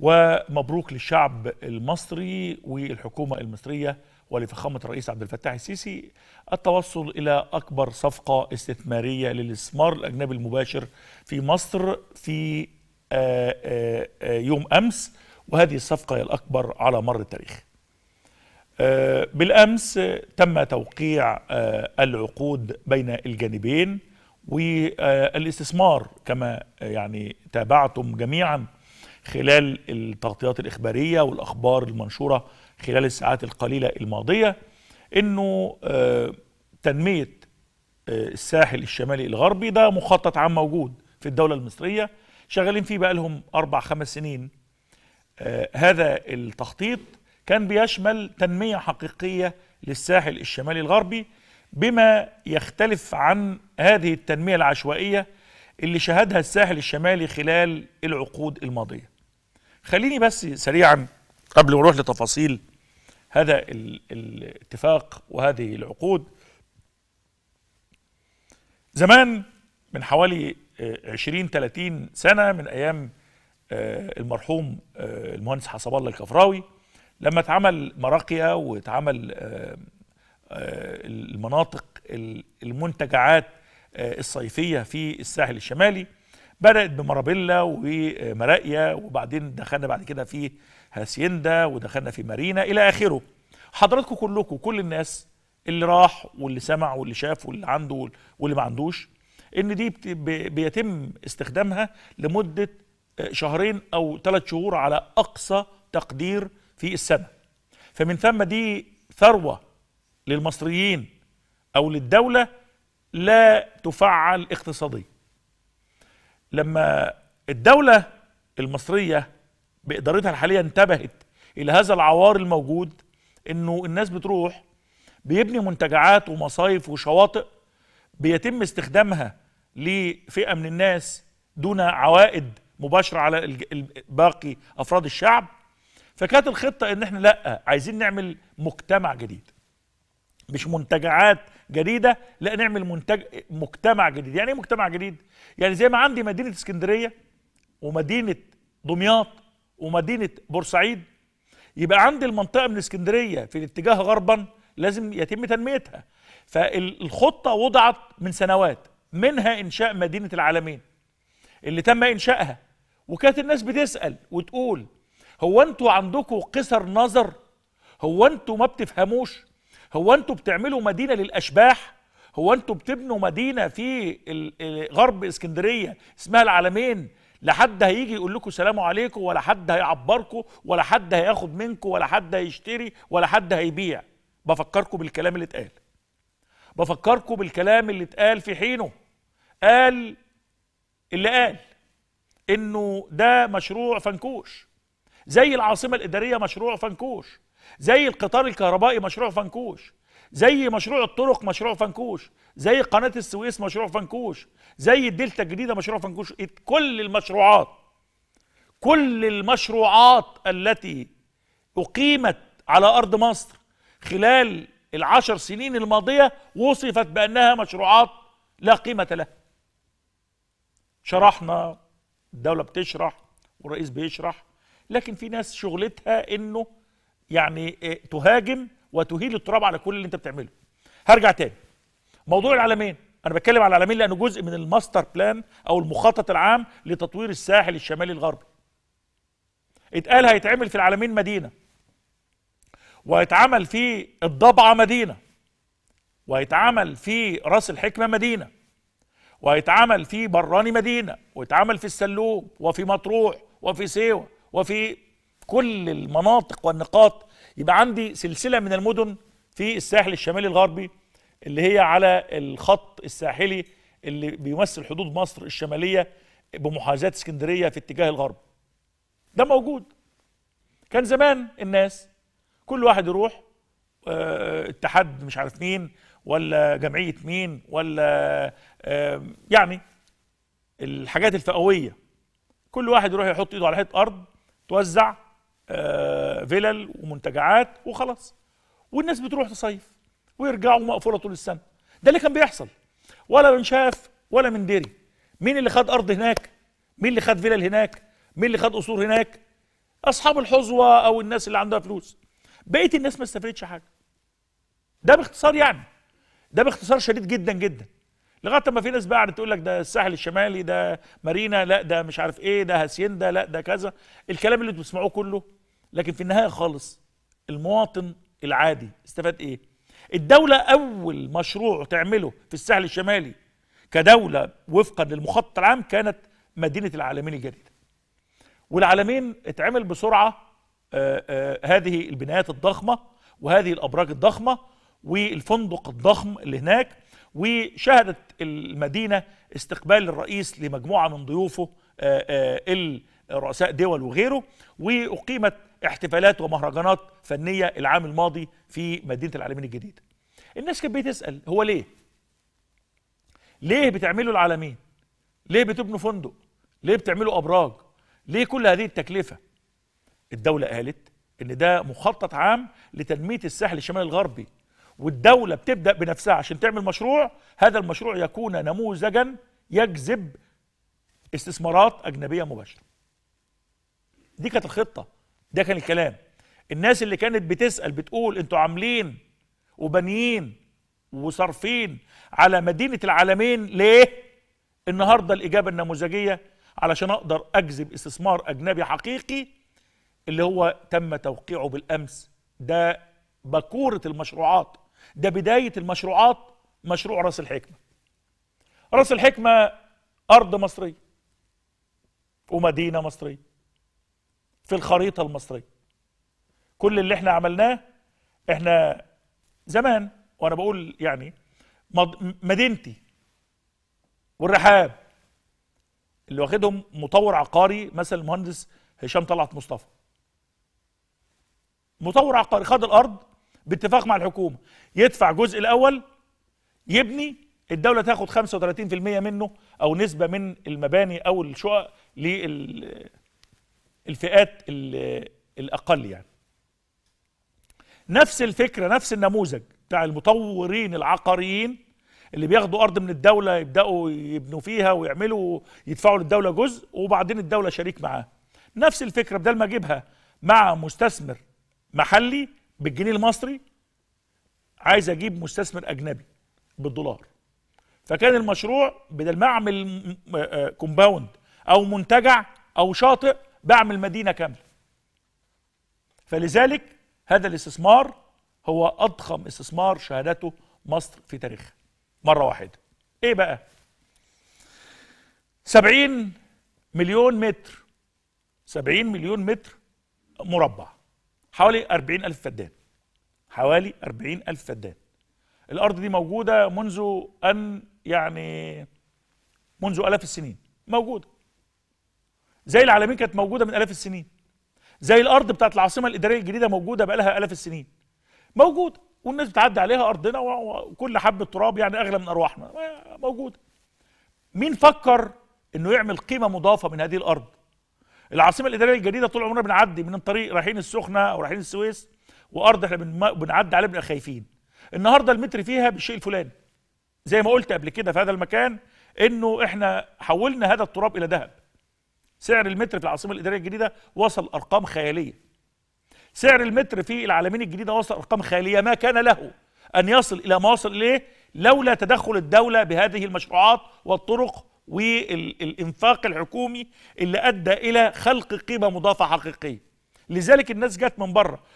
ومبروك للشعب المصري والحكومة المصرية ولفخامة الرئيس عبد الفتاح السيسي التوصل إلى أكبر صفقة استثمارية للاستثمار الأجنبي المباشر في مصر في آه، آه، آه، يوم أمس وهذه الصفقة هي الأكبر على مر التاريخ بالأمس تم توقيع العقود بين الجانبين والاستثمار كما يعني تابعتم جميعاً خلال التغطيات الإخبارية والأخبار المنشورة خلال الساعات القليلة الماضية أنه آه، تنمية آه، الساحل الشمالي الغربي ده مخطط عام موجود في الدولة المصرية شغالين فيه بقى لهم أربع خمس سنين آه، هذا التخطيط كان بيشمل تنمية حقيقية للساحل الشمالي الغربي بما يختلف عن هذه التنمية العشوائية اللي شهدها الساحل الشمالي خلال العقود الماضية خليني بس سريعا قبل ما نروح لتفاصيل هذا الاتفاق وهذه العقود زمان من حوالي 20 آه، 30 سنه من ايام آه، المرحوم آه، المهندس حسب الله الكفراوي لما اتعمل مراقيه واتعمل المناطق المنتجعات الصيفيه في الساحل الشمالي بدات بمارابيلا ومراقيا وبعدين دخلنا بعد كده في هاسيندا ودخلنا في مارينا الى اخره حضراتكم كلكم كل الناس اللي راح واللي سمع واللي شاف واللي عنده واللي ما عندوش ان دي بيتم استخدامها لمده آه، شهرين او ثلاث شهور على اقصى تقدير في السنه فمن ثم دي ثروه للمصريين او للدوله لا تفعل اقتصاديا لما الدولة المصرية بإدارتها الحالية انتبهت إلى هذا العوار الموجود إنه الناس بتروح بيبني منتجعات ومصايف وشواطئ بيتم استخدامها لفئة من الناس دون عوائد مباشرة على باقي أفراد الشعب فكانت الخطة إن إحنا لأ عايزين نعمل مجتمع جديد مش منتجعات جديده لا نعمل منتج مجتمع جديد يعني ايه مجتمع جديد يعني زي ما عندي مدينه اسكندريه ومدينه دمياط ومدينه بورسعيد يبقى عندي المنطقه من اسكندريه في الاتجاه غربا لازم يتم تنميتها فالخطه وضعت من سنوات منها انشاء مدينه العالمين اللي تم انشائها وكانت الناس بتسال وتقول هو انتوا عندكم قصر نظر هو انتوا ما بتفهموش هو انتوا بتعملوا مدينه للاشباح هو انتوا بتبنوا مدينه في غرب اسكندريه اسمها العالمين لا حد هيجي يقول لكم سلام عليكم ولا حد هيعبركم ولا حد هياخد منكم ولا حد هيشتري ولا حد هيبيع بفكركم بالكلام اللي اتقال بفكركم بالكلام اللي اتقال في حينه قال اللي قال انه ده مشروع فنكوش زي العاصمه الاداريه مشروع فنكوش زي القطار الكهربائي مشروع فنكوش زي مشروع الطرق مشروع فنكوش زي قناة السويس مشروع فنكوش زي الدلتا الجديدة مشروع فنكوش إيه، كل المشروعات كل المشروعات التي أقيمت على أرض مصر خلال العشر سنين الماضية وصفت بأنها مشروعات لا قيمة لها شرحنا الدولة بتشرح والرئيس بيشرح لكن في ناس شغلتها أنه يعني إيه، تهاجم وتهيل التراب على كل اللي انت بتعمله هرجع تاني موضوع العالمين انا بتكلم على العالمين لانه جزء من الماستر بلان او المخطط العام لتطوير الساحل الشمالي الغربي اتقال هيتعمل في العالمين مدينه وهيتعمل في الضبعه مدينه وهيتعمل في راس الحكمه مدينه وهيتعمل في براني مدينه ويتعمل في السلوم وفي مطروح وفي سيوه وفي كل المناطق والنقاط يبقى عندي سلسله من المدن في الساحل الشمالي الغربي اللي هي على الخط الساحلي اللي بيمثل حدود مصر الشماليه بمحاذاه اسكندريه في اتجاه الغرب ده موجود كان زمان الناس كل واحد يروح اه اتحاد مش عارف مين ولا جمعيه مين ولا اه يعني الحاجات الفئويه كل واحد يروح يحط ايده على حته ارض توزع آه، فيلل ومنتجعات وخلاص والناس بتروح تصيف ويرجعوا مقفوله طول السنه ده اللي كان بيحصل ولا من شاف ولا من ديري مين اللي خد ارض هناك مين اللي خد فيلل هناك مين اللي خد قصور هناك اصحاب الحظوه او الناس اللي عندها فلوس بقيه الناس ما استفادتش حاجه ده باختصار يعني ده باختصار شديد جدا جدا لغايه ما في ناس بقى قعدت تقول لك ده الساحل الشمالي ده مارينا لا ده مش عارف ايه ده هاسيندا لا ده كذا الكلام اللي بتسمعوه كله لكن في النهايه خالص المواطن العادي استفاد ايه الدوله اول مشروع تعمله في الساحل الشمالي كدوله وفقا للمخطط العام كانت مدينه العالمين الجديده والعالمين اتعمل بسرعه آآ آه، آآ آه، هذه البنايات الضخمه وهذه الابراج الضخمه والفندق الضخم اللي هناك وشهدت المدينه استقبال الرئيس لمجموعه من ضيوفه آه، الرؤساء رؤساء دول وغيره واقيمت احتفالات ومهرجانات فنية العام الماضي في مدينة العالمين الجديدة الناس كانت بتسأل هو ليه ليه بتعملوا العالمين ليه بتبنوا فندق ليه بتعملوا أبراج ليه كل هذه التكلفة الدولة قالت ان ده مخطط عام لتنمية الساحل الشمالي الغربي والدولة بتبدأ بنفسها عشان تعمل مشروع هذا المشروع يكون نموذجا يجذب استثمارات أجنبية مباشرة دي كانت الخطة ده كان الكلام الناس اللي كانت بتسأل بتقول انتوا عاملين وبانيين وصارفين على مدينة العالمين ليه؟ النهاردة الإجابة النموذجية علشان أقدر أجذب استثمار أجنبي حقيقي اللي هو تم توقيعه بالأمس ده بكورة المشروعات ده بداية المشروعات مشروع راس الحكمة راس الحكمة أرض مصرية ومدينة مصرية في الخريطة المصرية كل اللي احنا عملناه احنا زمان وانا بقول يعني مدينتي والرحاب اللي واخدهم مطور عقاري مثلا المهندس هشام طلعت مصطفى مطور عقاري خد الارض باتفاق مع الحكومه يدفع جزء الاول يبني الدوله تاخد 35% منه او نسبه من المباني او الشقق لل الفئات الاقل يعني نفس الفكره نفس النموذج بتاع المطورين العقاريين اللي بياخدوا ارض من الدوله يبداوا يبنوا فيها ويعملوا يدفعوا للدوله جزء وبعدين الدوله شريك معاه نفس الفكره بدل ما اجيبها مع مستثمر محلي بالجنيه المصري عايز اجيب مستثمر اجنبي بالدولار فكان المشروع بدل ما اعمل آه، كومباوند او منتجع او شاطئ بعمل مدينه كامله فلذلك هذا الاستثمار هو اضخم استثمار شهدته مصر في تاريخها مره واحده ايه بقى 70 مليون متر 70 مليون متر مربع حوالي أربعين ألف فدان حوالي أربعين ألف فدان الأرض دي موجودة منذ أن يعني منذ آلاف السنين موجودة زي العالمين كانت موجوده من الاف السنين زي الارض بتاعت العاصمه الاداريه الجديده موجوده بقالها الاف السنين موجوده والناس بتعدي عليها ارضنا وكل حبه تراب يعني اغلى من ارواحنا موجوده مين فكر انه يعمل قيمه مضافه من هذه الارض العاصمه الاداريه الجديده طول عمرنا بنعدي من الطريق رايحين السخنه او رايحين السويس وارض احنا بنعدي عليها بنبقى خايفين النهارده المتر فيها بالشيء الفلاني زي ما قلت قبل كده في هذا المكان انه احنا حولنا هذا التراب الى ذهب سعر المتر في العاصمه الاداريه الجديده وصل ارقام خياليه سعر المتر في العالمين الجديده وصل ارقام خياليه ما كان له ان يصل الى ما وصل اليه لولا تدخل الدوله بهذه المشروعات والطرق والانفاق الحكومي اللي ادى الى خلق قيمه مضافه حقيقيه لذلك الناس جت من بره